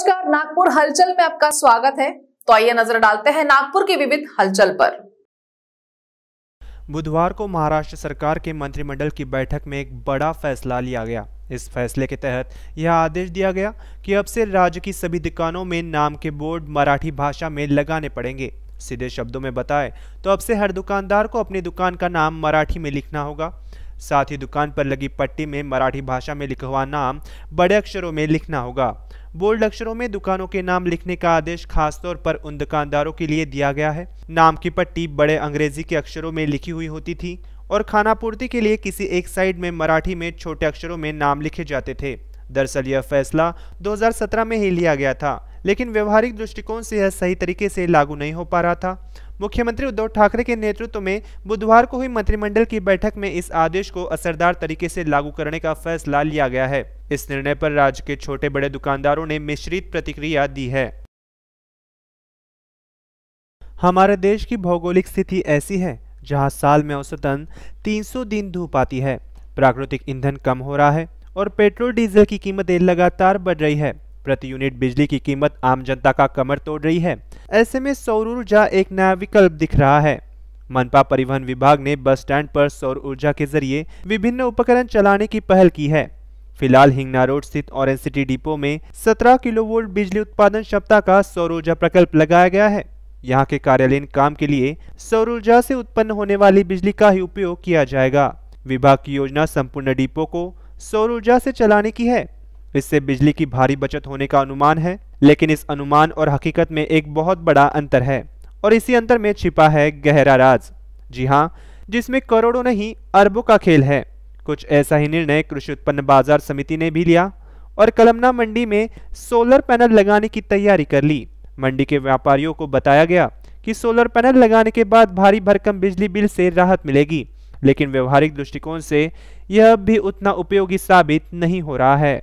नमस्कार नागपुर हलचल में आपका स्वागत है तो आइए नजर डालते हैं नागपुर की विविध हलचल पर बुधवार को महाराष्ट्र सरकार के मंत्रिमंडल की बैठक में एक बड़ा फैसला लिया गया इस फैसले के तहत यह आदेश दिया गया कि अब से राज्य की सभी दुकानों में नाम के बोर्ड मराठी भाषा में लगाने पड़ेंगे सीधे शब्दों में बताएं तो अब से हर दुकानदार को अपनी दुकान का नाम मराठी में लिखना होगा साथ ही दुकान पर लगी पट्टी में मराठी भाषा में लिखवा नाम बड़े अक्षरों में लिखना होगा बोल्ड अक्षरों में दुकानों के नाम लिखने का आदेश खासतौर पर उन दुकानदारों के लिए दिया गया है नाम की पट्टी बड़े अंग्रेजी के अक्षरों में लिखी हुई होती थी और खानापूर्ति के लिए किसी एक साइड में मराठी में छोटे अक्षरों में नाम लिखे जाते थे दरअसल यह फैसला 2017 में ही लिया गया था लेकिन व्यवहारिक दृष्टिकोण से यह सही तरीके से लागू नहीं हो पा रहा था मुख्यमंत्री उद्धव ठाकरे के नेतृत्व में बुधवार को हुई मंत्रिमंडल की बैठक में इस आदेश को असरदार तरीके से लागू करने का फैसला लिया गया है इस निर्णय पर राज्य के छोटे बड़े दुकानदारों ने मिश्रित प्रतिक्रिया दी है हमारे देश की भौगोलिक स्थिति ऐसी है जहां साल में औसतन 300 दिन धूप आती है प्राकृतिक ईंधन कम हो रहा है और पेट्रोल डीजल की कीमतें लगातार बढ़ रही है प्रति यूनिट बिजली की कीमत आम जनता का कमर तोड़ रही है ऐसे में सौर ऊर्जा एक नया विकल्प दिख रहा है मनपा परिवहन विभाग ने बस स्टैंड पर सौर ऊर्जा के जरिए विभिन्न उपकरण चलाने की पहल की है फिलहाल हिंगना रोड स्थित ऑरेंज सिटी डिपो में 17 किलोवोल्ट बिजली उत्पादन क्षमता का सौर ऊर्जा प्रकल्प लगाया गया है यहाँ के कार्यालयीन काम के लिए सौर ऊर्जा से उत्पन्न होने वाली बिजली का ही उपयोग किया जाएगा विभाग की योजना संपूर्ण डिपो को सौर ऊर्जा से चलाने की है इससे बिजली की भारी बचत होने का अनुमान है लेकिन इस अनुमान और हकीकत में एक बहुत बड़ा अंतर है और इसी अंतर में छिपा है गहरा राज जी हाँ जिसमें करोड़ों नहीं अरबों का खेल है कुछ ऐसा ही निर्णय कृषि उत्पन्न बाजार समिति ने भी लिया और कलमना मंडी में सोलर पैनल लगाने की तैयारी कर ली मंडी के व्यापारियों को बताया गया कि सोलर पैनल लगाने के बाद भारी भरकम बिजली बिल से राहत मिलेगी लेकिन व्यवहारिक दृष्टिकोण से यह भी उतना उपयोगी साबित नहीं हो रहा है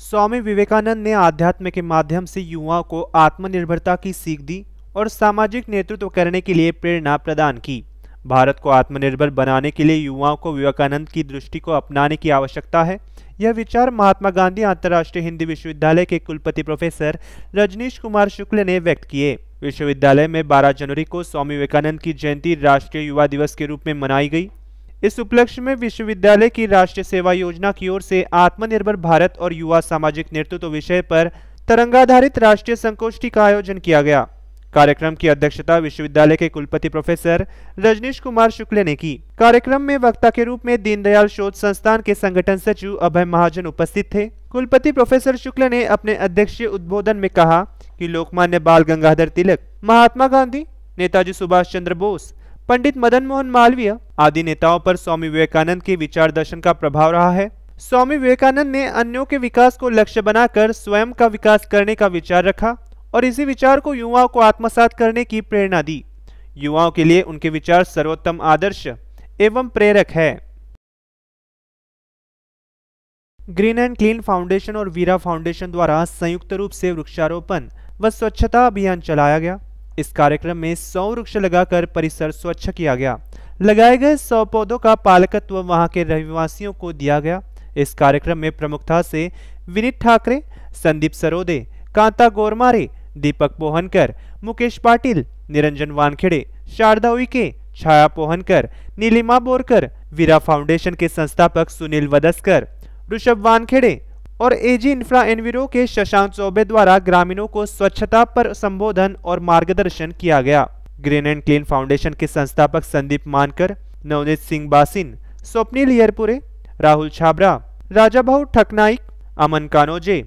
स्वामी विवेकानंद ने आध्यात्म के माध्यम से युवाओं को आत्मनिर्भरता की सीख दी और सामाजिक नेतृत्व करने के लिए प्रेरणा प्रदान की भारत को आत्मनिर्भर बनाने के लिए युवाओं को विवेकानंद की दृष्टि को अपनाने की आवश्यकता है यह विचार महात्मा गांधी अंतर्राष्ट्रीय हिंदी विश्वविद्यालय के कुलपति प्रोफेसर रजनीश कुमार शुक्ल ने व्यक्त किए विश्वविद्यालय में 12 जनवरी को स्वामी विवेकानंद की जयंती राष्ट्रीय युवा दिवस के रूप में मनाई गई इस उपलक्ष्य में विश्वविद्यालय की राष्ट्रीय सेवा योजना की ओर से आत्मनिर्भर भारत और युवा सामाजिक नेतृत्व विषय पर तरंगाधारित राष्ट्रीय संगोष्ठी का आयोजन किया गया कार्यक्रम की अध्यक्षता विश्वविद्यालय के कुलपति प्रोफेसर रजनीश कुमार शुक्ल ने की कार्यक्रम में वक्ता के रूप में दीनदयाल शोध संस्थान के संगठन सचिव अभय महाजन उपस्थित थे कुलपति प्रोफेसर शुक्ल ने अपने अध्यक्षीय उद्बोधन में कहा कि लोकमान्य बाल गंगाधर तिलक महात्मा गांधी नेताजी सुभाष चंद्र बोस पंडित मदन मोहन मालवीय आदि नेताओं पर स्वामी विवेकानंद के विचार दर्शन का प्रभाव रहा है स्वामी विवेकानंद ने अन्यों के विकास को लक्ष्य बनाकर स्वयं का विकास करने का विचार रखा और इसी विचार को युवाओं को आत्मसात करने की प्रेरणा दी युवाओं के लिए उनके विचार सर्वोत्तम आदर्श एवं प्रेरक है ग्रीन एंड क्लीन फाउंडेशन और वीरा फाउंडेशन द्वारा संयुक्त रूप से वृक्षारोपण व स्वच्छता अभियान चलाया गया इस कार्यक्रम में सौ वृक्ष लगाकर परिसर स्वच्छ किया गया लगाए गए सौ पौधों का पालकत्व वहां के रहवासियों को दिया गया इस कार्यक्रम में प्रमुखता से विनीत ठाकरे संदीप सरोदे कांता गोरमारे दीपक पोहनकर मुकेश पाटिल निरंजन वानखेड़े शारदा उइके छाया पोहनकर नीलिमा बोरकर वीरा फाउंडेशन के संस्थापक सुनील वदस्कर ऋषभ वानखेड़े और एजी इंफ्रा एनवीरो के शशांक चौबे द्वारा ग्रामीणों को स्वच्छता पर संबोधन और मार्गदर्शन किया गया ग्रीन एंड क्लीन फाउंडेशन के संस्थापक संदीप मानकर नवनीत सिंह बासिन स्वप्निल यरपुरे राहुल छाबरा राजा भाऊ ठकनाइक अमन कानोजे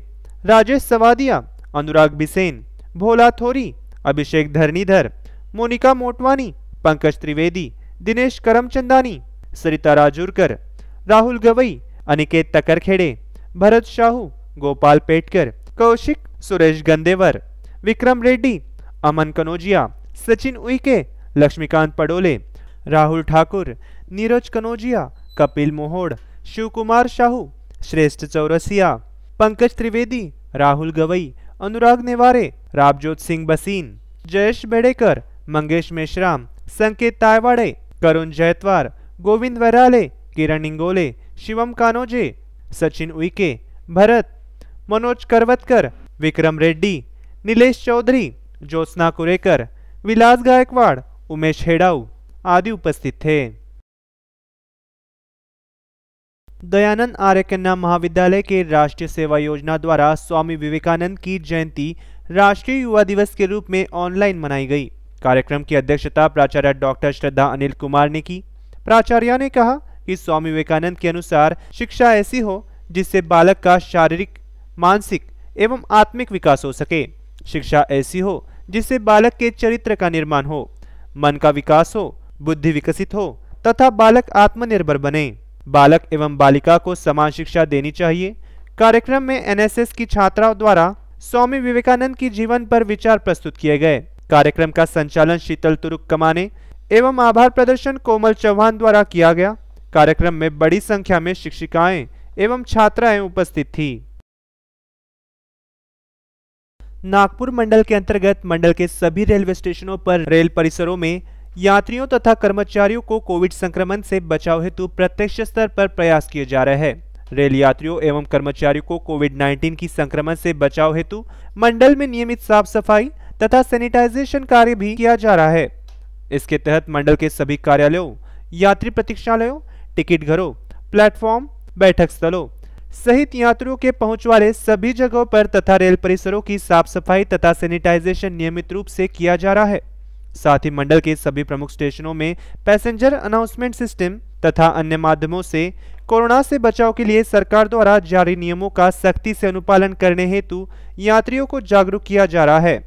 राजेश सवादिया अनुराग बिसेन भोला थोरी अभिषेक धरनीधर मोनिका मोटवानी पंकज त्रिवेदी दिनेश करमचंदानी सरिता राजूरकर राहुल गवई अनिकेत तकरखेड़े भरत शाहू गोपाल पेटकर कौशिक सुरेश गंदेवर विक्रम रेड्डी अमन कनोजिया सचिन उइके लक्ष्मीकांत पडोले राहुल ठाकुर नीरज कनोजिया कपिल मोहोड़ शिव कुमार शाहू श्रेष्ठ चौरसिया पंकज त्रिवेदी राहुल गवई अनुराग नेवारे रामजोत सिंह बसीन जयेश बेड़ेकर मंगेश मेश्राम संकेत तायवाड़े करुण जयतवार गोविंद वराले किरण इंगोले शिवम कानोजे सचिन उइके भरत मनोज करवतकर विक्रम रेड्डी निलेश चौधरी ज्योत्ना कुरेकर विलास गायकवाड़ उमेश हेडाऊ आदि उपस्थित थे दयानंद आर्य कन्या महाविद्यालय के राष्ट्रीय सेवा योजना द्वारा स्वामी विवेकानंद की जयंती राष्ट्रीय युवा दिवस के रूप में ऑनलाइन मनाई गई कार्यक्रम की अध्यक्षता प्राचार्य डॉक्टर श्रद्धा अनिल कुमार ने की प्राचार्य ने कहा कि स्वामी विवेकानंद के अनुसार शिक्षा ऐसी हो जिससे बालक का शारीरिक मानसिक एवं आत्मिक विकास हो सके शिक्षा ऐसी हो जिससे बालक के चरित्र का निर्माण हो मन का विकास हो बुद्धि विकसित हो तथा बालक आत्मनिर्भर बने बालक एवं बालिका को समान शिक्षा देनी चाहिए कार्यक्रम में एनएसएस की छात्राओं द्वारा स्वामी विवेकानंद की जीवन पर विचार प्रस्तुत किए गए कार्यक्रम का संचालन शीतल तुरुक कमाने एवं आभार प्रदर्शन कोमल चौहान द्वारा किया गया कार्यक्रम में बड़ी संख्या में शिक्षिकाएं एवं छात्राएं उपस्थित थी नागपुर मंडल के अंतर्गत मंडल के सभी रेलवे स्टेशनों पर रेल परिसरों में यात्रियों तथा कर्मचारियों को कोविड संक्रमण से बचाव हेतु प्रत्यक्ष स्तर पर प्रयास किए जा रहे हैं रेल यात्रियों एवं कर्मचारियों को कोविड 19 की संक्रमण से बचाव हेतु मंडल में नियमित साफ सफाई तथा सैनिटाइजेशन कार्य भी किया जा रहा है इसके तहत मंडल के सभी कार्यालयों यात्री प्रतीक्षालयों टिकट घरों प्लेटफॉर्म बैठक स्थलों सहित यात्रियों के पहुंच वाले सभी जगहों पर तथा रेल परिसरों की साफ सफाई तथा सैनिटाइजेशन नियमित रूप से किया जा रहा है साथ ही मंडल के सभी प्रमुख स्टेशनों में पैसेंजर अनाउंसमेंट सिस्टम तथा अन्य माध्यमों से कोरोना से बचाव के लिए सरकार द्वारा जारी नियमों का सख्ती से अनुपालन करने हेतु यात्रियों को जागरूक किया जा रहा है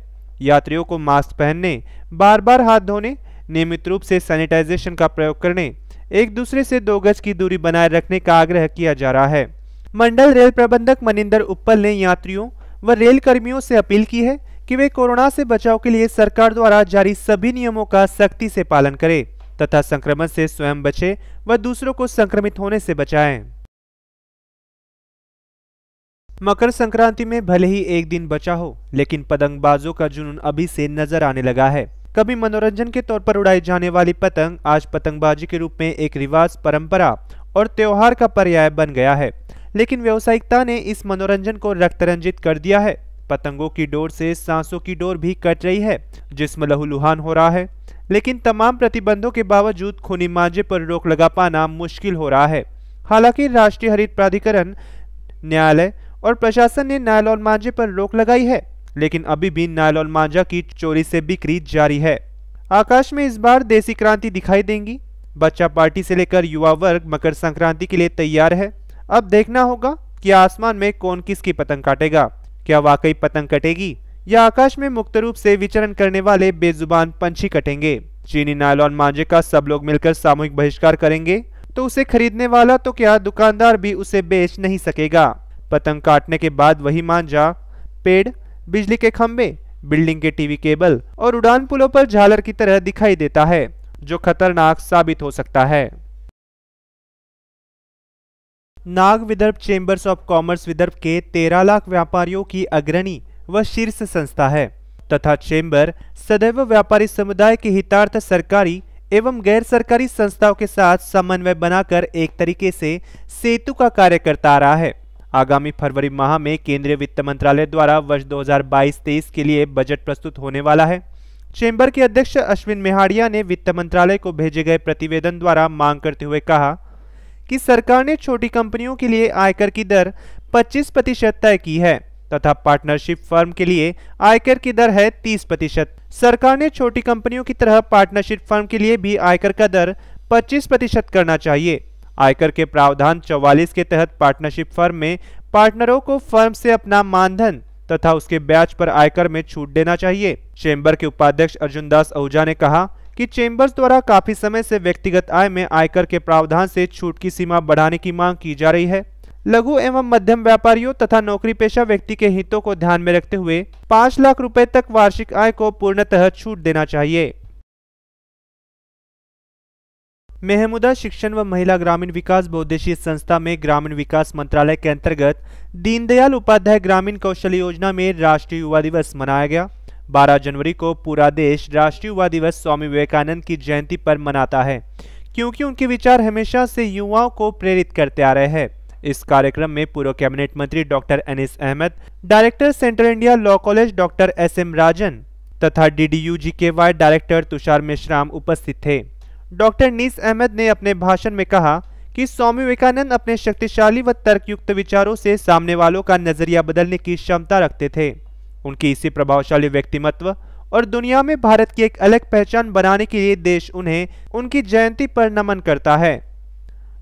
यात्रियों को मास्क पहनने बार बार हाथ धोने नियमित रूप से सैनिटाइजेशन का प्रयोग करने एक दूसरे से दो गज की दूरी बनाए रखने का आग्रह किया जा रहा है मंडल रेल प्रबंधक मनिंदर उप्पल ने यात्रियों व रेल कर्मियों से अपील की है कि वे कोरोना से बचाव के लिए सरकार द्वारा जारी सभी नियमों का सख्ती से पालन करें तथा संक्रमण से स्वयं बचे व दूसरों को संक्रमित होने से बचाएं। मकर संक्रांति में भले ही एक दिन बचा हो लेकिन पतंगबाजों का जुनून अभी से नजर आने लगा है कभी मनोरंजन के तौर पर उड़ाई जाने वाली पतंग आज पतंगबाजी के रूप में एक रिवाज परंपरा और त्यौहार का पर्याय बन गया है लेकिन व्यावसायिकता ने इस मनोरंजन को रक्तरंजित कर दिया है पतंगों की डोर से सांसों की डोर भी कट रही है जिसमें लहूलुहान हो रहा है लेकिन तमाम प्रतिबंधों के बावजूद खूनी मांझे पर रोक लगा पाना मुश्किल हो रहा है हालांकि राष्ट्रीय हरित प्राधिकरण न्यायालय और प्रशासन ने नायलॉन मांझे पर रोक लगाई है लेकिन अभी भी नायलॉन मांझा की चोरी से बिक्री जारी है आकाश में इस बार देसी क्रांति दिखाई देंगी बच्चा पार्टी से लेकर युवा वर्ग मकर संक्रांति के लिए तैयार है अब देखना होगा कि आसमान में कौन किसकी पतंग काटेगा क्या वाकई पतंग कटेगी या आकाश में मुक्त रूप से विचरण करने वाले बेजुबान पंछी कटेंगे चीनी नायलॉन मांझे का सब लोग मिलकर सामूहिक बहिष्कार करेंगे तो उसे खरीदने वाला तो क्या दुकानदार भी उसे बेच नहीं सकेगा पतंग काटने के बाद वही मांझा पेड़ बिजली के खम्भे बिल्डिंग के टीवी केबल और उड़ान पुलों पर झालर की तरह दिखाई देता है जो खतरनाक साबित हो सकता है Nag Vidarbha chambers of commerce Vidarbha के 13 लाख व्यापारियों की अग्रणी व शीर्ष संस्था है तथा चेंबर सदैव व्यापारी समुदाय के हितार्थ सरकारी एवं गैर सरकारी संस्थाओं के साथ समन्वय बनाकर एक तरीके से सेतु का कार्य करता आ रहा है आगामी फरवरी माह में केंद्रीय वित्त मंत्रालय द्वारा वर्ष 2022-23 के लिए बजट प्रस्तुत होने वाला है चेंबर के अध्यक्ष अश्विन मेहाड़िया ने वित्त मंत्रालय को भेजे गए प्रतिवेदन द्वारा मांग करते हुए कहा कि सरकार ने छोटी कंपनियों के लिए आयकर की दर 25 प्रतिशत तय की है तथा पार्टनरशिप फर्म के लिए आयकर की दर है 30 प्रतिशत सरकार ने छोटी कंपनियों की तरह पार्टनरशिप फर्म के लिए भी आयकर का दर 25 प्रतिशत करना चाहिए आयकर के प्रावधान 44 के तहत पार्टनरशिप फर्म में पार्टनरों को फर्म से अपना मानधन तथा उसके ब्याज पर आयकर में छूट देना चाहिए चेंबर के उपाध्यक्ष अर्जुन दास आहूजा ने कहा कि चेंबर्स द्वारा काफी समय से व्यक्तिगत आय में आयकर के प्रावधान से छूट की सीमा बढ़ाने की मांग की जा रही है लघु एवं मध्यम व्यापारियों तथा नौकरी पेशा व्यक्ति के हितों को ध्यान में रखते हुए पाँच लाख रुपए तक वार्षिक आय को पूर्णतः छूट देना चाहिए मेहमुदा शिक्षण व महिला ग्रामीण विकास बहुद्देशीय संस्था में ग्रामीण विकास मंत्रालय के अंतर्गत दीनदयाल उपाध्याय ग्रामीण कौशल योजना में राष्ट्रीय युवा दिवस मनाया गया 12 जनवरी को पूरा देश राष्ट्रीय युवा दिवस स्वामी विवेकानंद की जयंती पर मनाता है क्योंकि उनके विचार हमेशा से युवाओं को प्रेरित करते आ रहे हैं इस कार्यक्रम में पूर्व कैबिनेट मंत्री doctor Anis Ahmad director central India law college doctor S M Rajan तथा डी डी यू जी के वाई डायरेक्टर तुषार मेश्राम उपस्थित थे डॉक्टर नीस अहमद ने अपने भाषण में कहा कि स्वामी विवेकानंद अपने शक्तिशाली व तर्कयुक्त विचारों से सामने वालों का नजरिया बदलने की क्षमता रखते थे उनकी इसी प्रभावशाली व्यक्तिमत्व और दुनिया में भारत की एक अलग पहचान बनाने के लिए देश उन्हें उनकी जयंती पर नमन करता है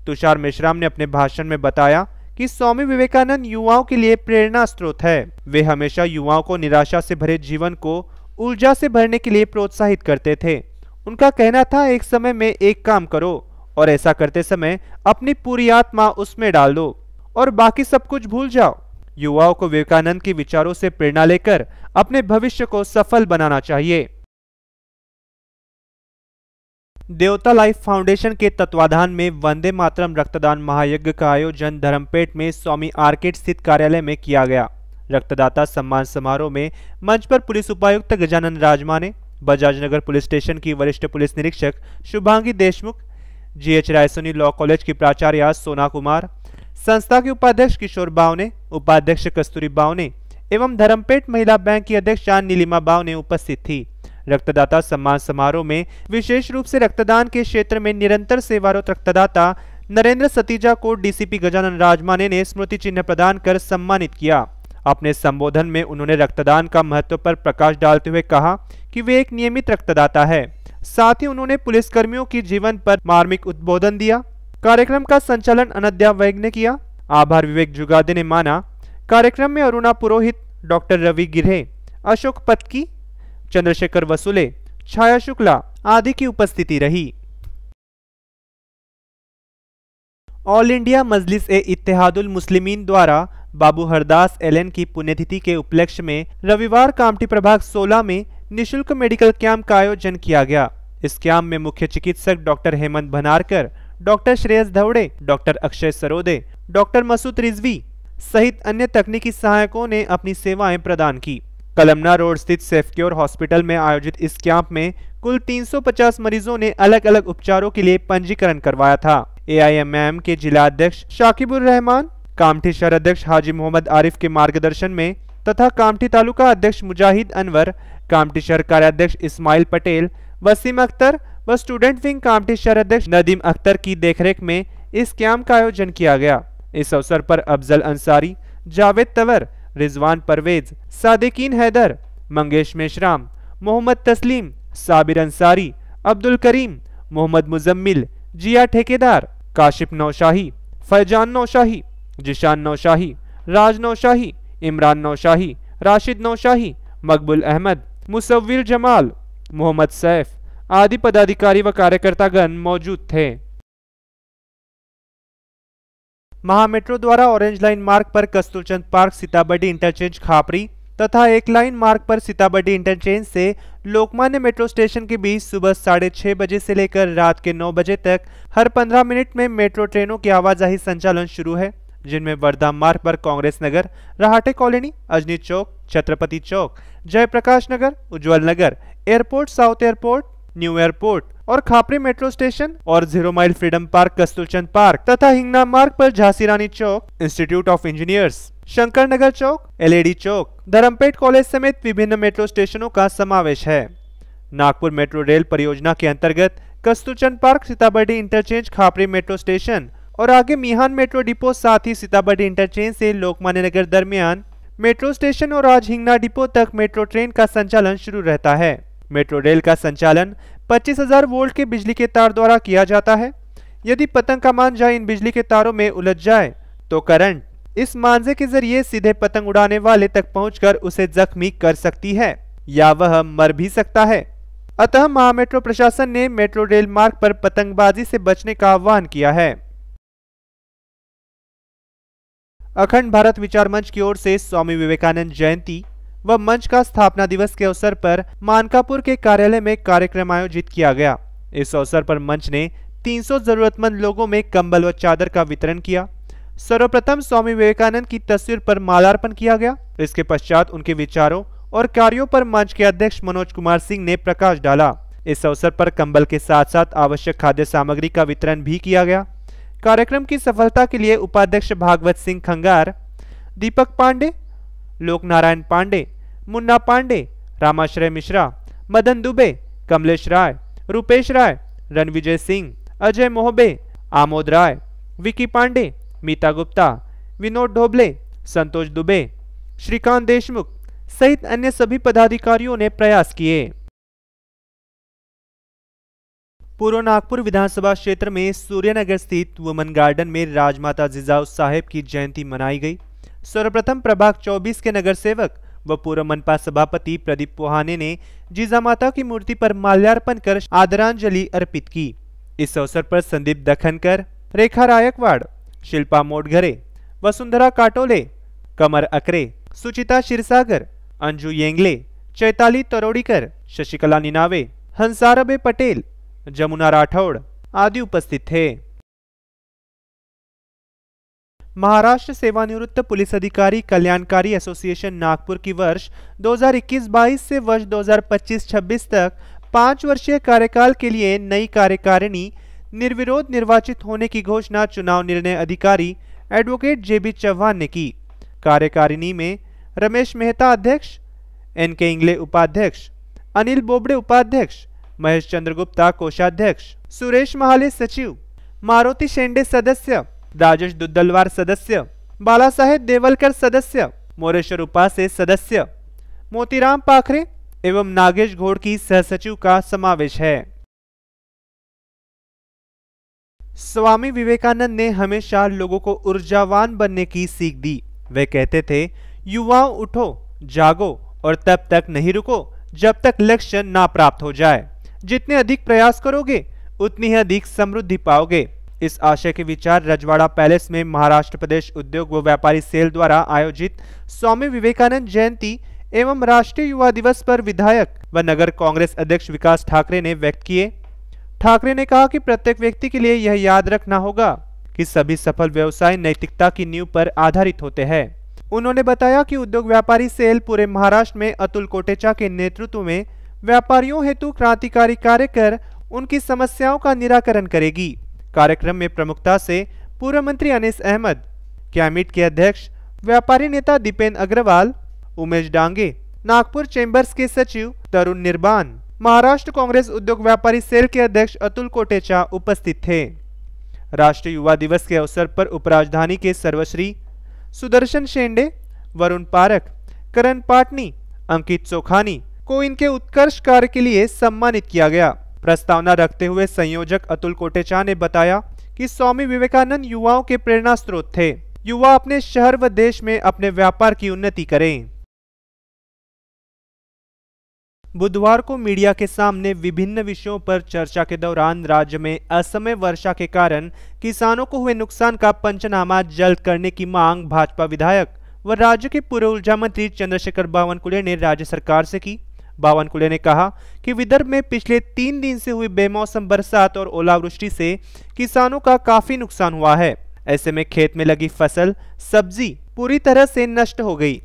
तुषार मिश्राम ने अपने भाषण में बताया कि स्वामी विवेकानंद युवाओं के लिए प्रेरणा स्रोत है वे हमेशा युवाओं को निराशा से भरे जीवन को ऊर्जा से भरने के लिए प्रोत्साहित करते थे उनका कहना था एक समय में एक काम करो और ऐसा करते समय अपनी पूरी आत्मा उसमें डाल दो और बाकी सब कुछ भूल जाओ युवाओं को विवेकानंद के विचारों से प्रेरणा लेकर अपने भविष्य को सफल बनाना चाहिए देवता लाइफ फाउंडेशन के तत्वाधान में वंदे मातरम रक्तदान महायज्ञ का आयोजन धर्मपेट में स्वामी आर्केट स्थित कार्यालय में किया गया रक्तदाता सम्मान समारोह में मंच पर पुलिस उपायुक्त गजानन राजमा ने बजाज नगर पुलिस स्टेशन की वरिष्ठ पुलिस निरीक्षक Shubhangi Deshmukh G H Raisoni law college की प्राचार्य सोना कुमार संस्था के उपाध्यक्ष किशोर बावने उपाध्यक्ष कस्तूरी बावने एवं धर्मपेट महिला बैंक की अध्यक्ष जान नीलिमा बावने उपस्थित थी रक्तदाता सम्मान समारोह में विशेष रूप से रक्तदान के क्षेत्र में निरंतर सेवारत रक्तदाता नरेंद्र सतीजा को डीसीपी गजानन राजमाने ने स्मृति चिन्ह प्रदान कर सम्मानित किया अपने संबोधन में उन्होंने रक्तदान का महत्व पर प्रकाश डालते हुए कहा कि वे एक नियमित रक्तदाता है साथ ही उन्होंने पुलिसकर्मियों के जीवन पर मार्मिक उद्बोधन दिया कार्यक्रम का संचालन अनद्या वैग ने किया आभार विवेक जुगादे ने माना कार्यक्रम में अरुणा पुरोहित डॉक्टर रवि गिरे अशोक पतकी चंद्रशेखर वसुले छाया शुक्ला आदि की उपस्थिति रही ऑल इंडिया मजलिस ए इतिहादुल मुस्लिमीन द्वारा बाबू हरदास एलएन की पुण्यतिथि के उपलक्ष्य में रविवार कामटी प्रभाग 16 में निशुल्क मेडिकल कैंप का आयोजन किया गया इस कैंप में मुख्य चिकित्सक doctor Hemant Bhanarkar doctor Shreyas Dhawade doctor Akshay Sarode doctor Masood Rizvi सहित अन्य तकनीकी सहायकों ने अपनी सेवाएं प्रदान की कलमना रोड स्थित सेफक्योर हॉस्पिटल में आयोजित इस कैंप में कुल 350 मरीजों ने अलग अलग उपचारों के लिए पंजीकरण करवाया था एआईएमएम के जिला अध्यक्ष शाकिबुर रहमान कामठी शहर अध्यक्ष हाजी मोहम्मद आरिफ के मार्गदर्शन में तथा कामठी तालुका अध्यक्ष मुजाहिद अनवर कामठी शहर कार्याध्यक्ष इस्माइल पटेल वसीम अख्तर व स्टूडेंट विंग कामठी शहर अध्यक्ष नदीम अख्तर की देखरेख में इस कैंप का आयोजन किया गया इस अवसर पर अफजल अंसारी जावेद तवर रिजवान परवेज सादिकीन हैदर मंगेश मेशराम मोहम्मद तस्लीम साबिर अंसारी अब्दुल करीम मोहम्मद मुजम्मिल जिया ठेकेदार काशिफ नौशाही फैजान नौशाही जिशान नौशाही राज नौशाही इमरान नौशाही राशिद नौशाही मकबुल अहमद मुसविर जमाल मोहम्मद सैफ आदि पदाधिकारी व कार्यकर्तागण मौजूद थे महामेट्रो द्वारा ऑरेंज लाइन मार्ग पर कस्तूरचंद पार्क सीताबड्डी इंटरचेंज खापरी तथा एक लाइन मार्ग पर सीताबड्डी इंटरचेंज से लोकमान्य मेट्रो स्टेशन के बीच सुबह साढ़े छह बजे से लेकर रात के नौ बजे तक हर पंद्रह मिनट में मेट्रो ट्रेनों की आवाजाही संचालन शुरू है जिनमें वर्धा मार्ग पर Congress Nagar Rahate colony Ajni Chowk Chhatrapati Chowk Jaiprakash Nagar Ujjwal Nagar Airport South Airport New Airport और खापरी मेट्रो स्टेशन और Zero Mile Freedom Park Kasturchand Park तथा हिंगना मार्ग पर Jhansi Rani Chowk Institute of Engineers Shankar Nagar Chowk LED Chowk Dharampeth college समेत विभिन्न मेट्रो स्टेशनों का समावेश है नागपुर मेट्रो रेल परियोजना के अंतर्गत Kasturchand Park Sitabardi interchange Khapri metro station और आगे मिहान मेट्रो डिपो साथ ही सीतामढ़ी इंटरचेंज से लोकमान्य नगर दरमियान मेट्रो स्टेशन और आज हिंगना डिपो तक मेट्रो ट्रेन का संचालन शुरू रहता है मेट्रो रेल का संचालन 25,000 वोल्ट के बिजली के तार द्वारा किया जाता है यदि पतंग का जाए इन बिजली के तारों में उलझ जाए तो करंट इस मानजे के जरिए सीधे पतंग उड़ाने वाले तक पहुँच उसे जख्मी कर सकती है या वह मर भी सकता है अतः महा मेट्रो प्रशासन ने मेट्रो रेल मार्ग पर पतंगबाजी से बचने का आह्वान किया है अखंड भारत विचार मंच की ओर से स्वामी विवेकानंद जयंती व मंच का स्थापना दिवस के अवसर पर मानकापुर के कार्यालय में कार्यक्रम आयोजित किया गया इस अवसर पर मंच ने 300 जरूरतमंद लोगों में कंबल व चादर का वितरण किया सर्वप्रथम स्वामी विवेकानंद की तस्वीर पर मालार्पण किया गया इसके पश्चात उनके विचारों और कार्यों पर मंच के अध्यक्ष मनोज कुमार सिंह ने प्रकाश डाला इस अवसर पर कंबल के साथ साथ आवश्यक खाद्य सामग्री का वितरण भी किया गया कार्यक्रम की सफलता के लिए उपाध्यक्ष भागवत सिंह खंगार दीपक पांडे लोकनारायण पांडे मुन्ना पांडे रामाश्रय मिश्रा मदन दुबे कमलेश राय रूपेश राय रणविजय सिंह अजय मोहबे आमोद राय विकी पांडे मीता गुप्ता विनोद ढोबले संतोष दुबे श्रीकांत देशमुख सहित अन्य सभी पदाधिकारियों ने प्रयास किए पूर्व नागपुर विधानसभा क्षेत्र में सूर्यनगर स्थित वुमन गार्डन में राजमाता जिजाऊ साहेब की जयंती मनाई गई सर्वप्रथम प्रभाग 24 के नगर सेवक व पूर्व मनपा सभापति प्रदीप पोहाने ने जीजा माता की मूर्ति पर माल्यार्पण कर आदरांजलि अर्पित की इस अवसर पर संदीप दखनकर रेखा रायकवाड़ शिल्पा मोडघरे वसुंधरा काटोले कमर अकरे सुचिता शिरसागर अंजू येंगले चैताली तरोड़ीकर शशिकला निनावे हंसारबे पटेल जमुना राठौड़ आदि उपस्थित थे महाराष्ट्र सेवानिवृत्त पुलिस अधिकारी कल्याणकारी एसोसिएशन नागपुर की वर्ष 2021-22 से वर्ष 2025-26 तक पाँच वर्षीय कार्यकाल के लिए नई कार्यकारिणी निर्विरोध निर्वाचित होने की घोषणा चुनाव निर्णय अधिकारी एडवोकेट जेबी चौहान ने की कार्यकारिणी में रमेश मेहता अध्यक्ष एन के इंगले उपाध्यक्ष अनिल बोबड़े उपाध्यक्ष महेश चंद्र गुप्ता कोषाध्यक्ष सुरेश महाले सचिव मारुति शेंडे सदस्य राजेश दुद्दलवार सदस्य बालासाहेब देवलकर सदस्य मोरेश्वर उपासे सदस्य मोतीराम पाखरे एवं नागेश घोड़ की सहसचिव का समावेश है स्वामी विवेकानंद ने हमेशा लोगों को ऊर्जावान बनने की सीख दी वे कहते थे युवाओं उठो जागो और तब तक नहीं रुको जब तक लक्ष्य ना प्राप्त हो जाए जितने अधिक प्रयास करोगे उतनी ही अधिक समृद्धि पाओगे इस आशय के विचार रजवाड़ा पैलेस में महाराष्ट्र प्रदेश उद्योग व व्यापारी सेल द्वारा आयोजित स्वामी विवेकानंद जयंती एवं राष्ट्रीय युवा दिवस पर विधायक व नगर कांग्रेस अध्यक्ष विकास ठाकरे ने व्यक्त किए ठाकरे ने कहा कि प्रत्येक व्यक्ति के लिए यह याद रखना होगा कि सभी सफल व्यवसाय नैतिकता की नींव पर आधारित होते हैं उन्होंने बताया कि उद्योग व्यापारी सेल पूरे महाराष्ट्र में अतुल कोटेचा के नेतृत्व में व्यापारियों हेतु क्रांतिकारी कार्य कर उनकी समस्याओं का निराकरण करेगी कार्यक्रम में प्रमुखता से पूर्व मंत्री अनिस अहमद कैमिट के अध्यक्ष व्यापारी नेता दीपेन अग्रवाल उमेश डांगे नागपुर चेंबर्स के सचिव तरुण निर्बान महाराष्ट्र कांग्रेस उद्योग व्यापारी सेल के अध्यक्ष अतुल कोटेचा उपस्थित थे राष्ट्रीय युवा दिवस के अवसर पर उपराजधानी के सर्वश्री सुदर्शन शेंडे वरुण पारक करण पाटनी अंकित चोखानी को इनके उत्कर्ष कार्य के लिए सम्मानित किया गया प्रस्तावना रखते हुए संयोजक अतुल कोटेचा ने बताया कि स्वामी विवेकानंद युवाओं के प्रेरणा स्रोत थे युवा अपने शहर व देश में अपने व्यापार की उन्नति करें बुधवार को मीडिया के सामने विभिन्न विषयों पर चर्चा के दौरान राज्य में असमय वर्षा के कारण किसानों को हुए नुकसान का पंचनामा जल्द करने की मांग भाजपा विधायक व राज्य के पूर्व ऊर्जा मंत्री चंद्रशेखर बावनकुले ने राज्य सरकार से की बावनकुले ने कहा कि विदर्भ में पिछले तीन दिन से हुई बेमौसम बरसात और ओलावृष्टि से किसानों का काफी नुकसान हुआ है ऐसे में खेत में लगी फसल सब्जी पूरी तरह से नष्ट हो गई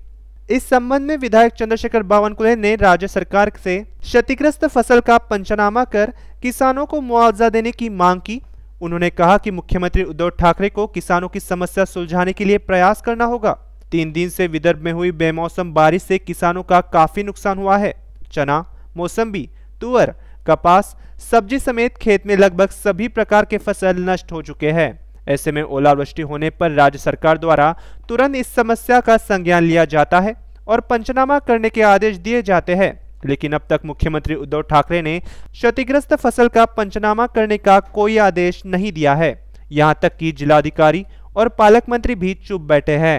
इस संबंध में विधायक चंद्रशेखर बावनकुले ने राज्य सरकार से क्षतिग्रस्त फसल का पंचनामा कर किसानों को मुआवजा देने की मांग की उन्होंने कहा कि मुख्यमंत्री उद्धव ठाकरे को किसानों की समस्या सुलझाने के लिए प्रयास करना होगा तीन दिन से विदर्भ में हुई बेमौसम बारिश से किसानों का काफी नुकसान हुआ है चना मौसम्बी तुअर कपास सब्जी समेत खेत में लगभग सभी प्रकार के फसल नष्ट हो चुके हैं ऐसे में ओलावृष्टि होने पर राज्य सरकार द्वारा तुरंत इस समस्या का संज्ञान लिया जाता है और पंचनामा करने के आदेश दिए जाते हैं लेकिन अब तक मुख्यमंत्री उद्धव ठाकरे ने क्षतिग्रस्त फसल का पंचनामा करने का कोई आदेश नहीं दिया है यहाँ तक कि जिलाधिकारी और पालक मंत्री भी चुप बैठे हैं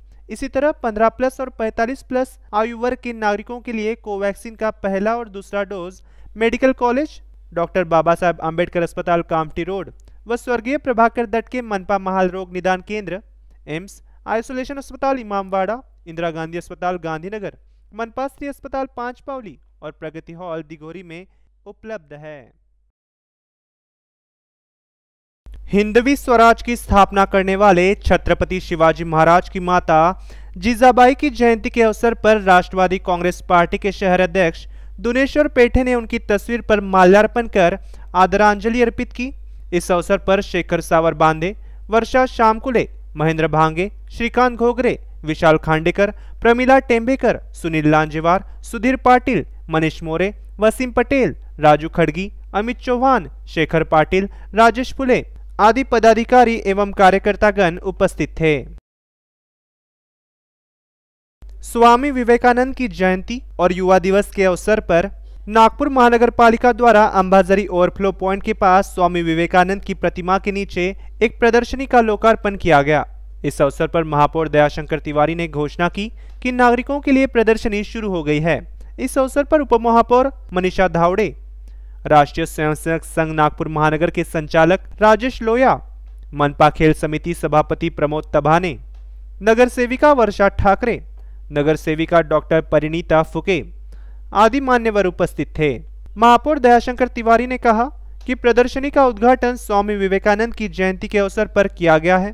इसी तरह 15 प्लस और 45 प्लस आयु वर्ग के नागरिकों के लिए कोवैक्सीन का पहला और दूसरा dose medical college doctor Baba Saheb Ambedkar अस्पताल कामटी रोड व स्वर्गीय प्रभाकर दट के मनपा महाल रोग निदान केंद्र एम्स आइसोलेशन अस्पताल इमामवाड़ा इंदिरा गांधी अस्पताल गांधीनगर मनपाश्री अस्पताल पांच पावली और प्रगति हॉल दिघोरी में उपलब्ध है हिंदवी स्वराज की स्थापना करने वाले छत्रपति शिवाजी महाराज की माता जीजाबाई की जयंती के अवसर पर राष्ट्रवादी कांग्रेस पार्टी के शहर अध्यक्ष दुनेश्वर पेठे ने उनकी तस्वीर पर माल्यार्पण कर आदरांजलि अर्पित की इस अवसर पर शेखर सावर बांधे वर्षा श्यामकुले महेंद्र भांगे श्रीकांत घोगरे विशाल खांडेकर प्रमिला टेम्बेकर सुनील लांजेवार सुधीर पाटिल मनीष मोरे वसीम पटेल राजू खड़गी अमित चौहान शेखर पाटिल राजेश पुले आदि पदाधिकारी एवं कार्यकर्तागण उपस्थित थे स्वामी विवेकानंद की जयंती और युवा दिवस के अवसर पर नागपुर महानगर पालिका द्वारा अंबाजरी ओवरफ्लो पॉइंट के पास स्वामी विवेकानंद की प्रतिमा के नीचे एक प्रदर्शनी का लोकार्पण किया गया इस अवसर पर महापौर दयाशंकर तिवारी ने घोषणा की कि नागरिकों के लिए प्रदर्शनी शुरू हो गई है इस अवसर पर उपमहापौर मनीषा धावड़े राष्ट्रीय स्वयंसेवक संघ नागपुर महानगर के संचालक राजेश लोया मनपा खेल समिति सभापति प्रमोद तभाने नगर सेविका वर्षा ठाकरे नगर सेविका डॉक्टर परिणीता फुके आदि मान्यवर उपस्थित थे महापौर दयाशंकर तिवारी ने कहा कि प्रदर्शनी का उद्घाटन स्वामी विवेकानंद की जयंती के अवसर पर किया गया है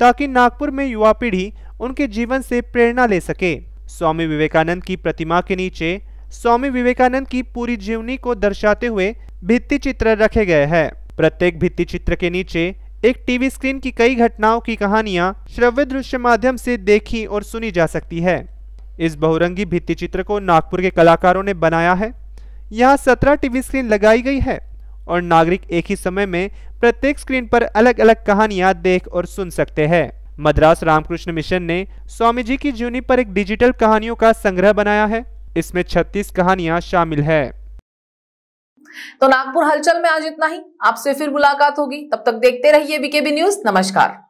ताकि नागपुर में युवा पीढ़ी उनके जीवन से प्रेरणा ले सके स्वामी विवेकानंद की प्रतिमा के नीचे स्वामी विवेकानंद की पूरी जीवनी को दर्शाते हुए भित्ति चित्र रखे गए हैं प्रत्येक भित्ति चित्र के नीचे एक टीवी स्क्रीन की कई घटनाओं की कहानियां श्रव्य दृश्य माध्यम से देखी और सुनी जा सकती है इस बहुरंगी भित्ति चित्र को नागपुर के कलाकारों ने बनाया है यहाँ सत्रह टीवी स्क्रीन लगाई गई है और नागरिक एक ही समय में प्रत्येक स्क्रीन पर अलग अलग कहानियां देख और सुन सकते हैं मद्रास रामकृष्ण मिशन ने स्वामी जी की जीवनी पर एक डिजिटल कहानियों का संग्रह बनाया है इसमें 36 कहानियां शामिल है तो नागपुर हलचल में आज इतना ही आपसे फिर मुलाकात होगी तब तक देखते रहिए बीकेबी न्यूज नमस्कार